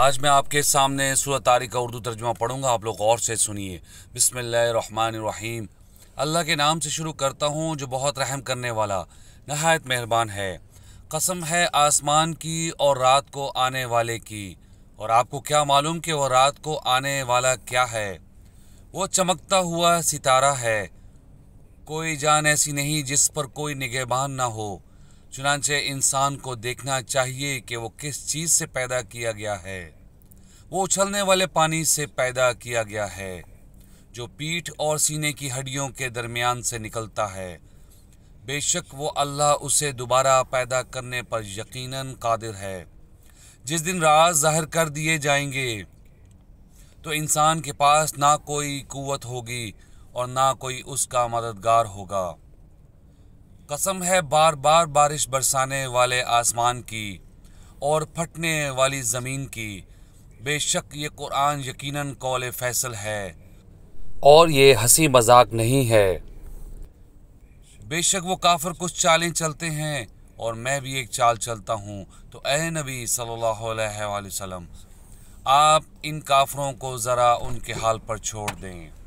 आज मैं आपके सामने सूरह तारी का उर्दू तर्जुमा पढ़ूंगा आप लोग और से सुनिए बसमीम अल्लाह के नाम से शुरू करता हूँ जो बहुत रहम करने वाला नहायत मेहरबान है कसम है आसमान की और रात को आने वाले की और आपको क्या मालूम कि वह रात को आने वाला क्या है वो चमकता हुआ सितारा है कोई जान ऐसी नहीं जिस पर कोई निगहबान ना हो चुनाचे इंसान को देखना चाहिए कि वो किस चीज़ से पैदा किया गया है वो उछलने वाले पानी से पैदा किया गया है जो पीठ और सीने की हड्डियों के दरमियान से निकलता है बेशक वो अल्लाह उसे दोबारा पैदा करने पर यकीनन कादिर है जिस दिन राज जाहिर कर दिए जाएंगे तो इंसान के पास ना कोई कुवत होगी और ना कोई उसका मददगार होगा कसम है बार बार बारिश बरसाने वाले आसमान की और फटने वाली ज़मीन की बेशक ये कुरान यकीनन कौल फैसल है और ये हंसी मजाक नहीं है बेशक वो काफर कुछ चालें चलते हैं और मैं भी एक चाल चलता हूँ तो ए नबी सल्लल्लाहु अलैहि वसल्लम आप इन काफरों को ज़रा उनके हाल पर छोड़ दें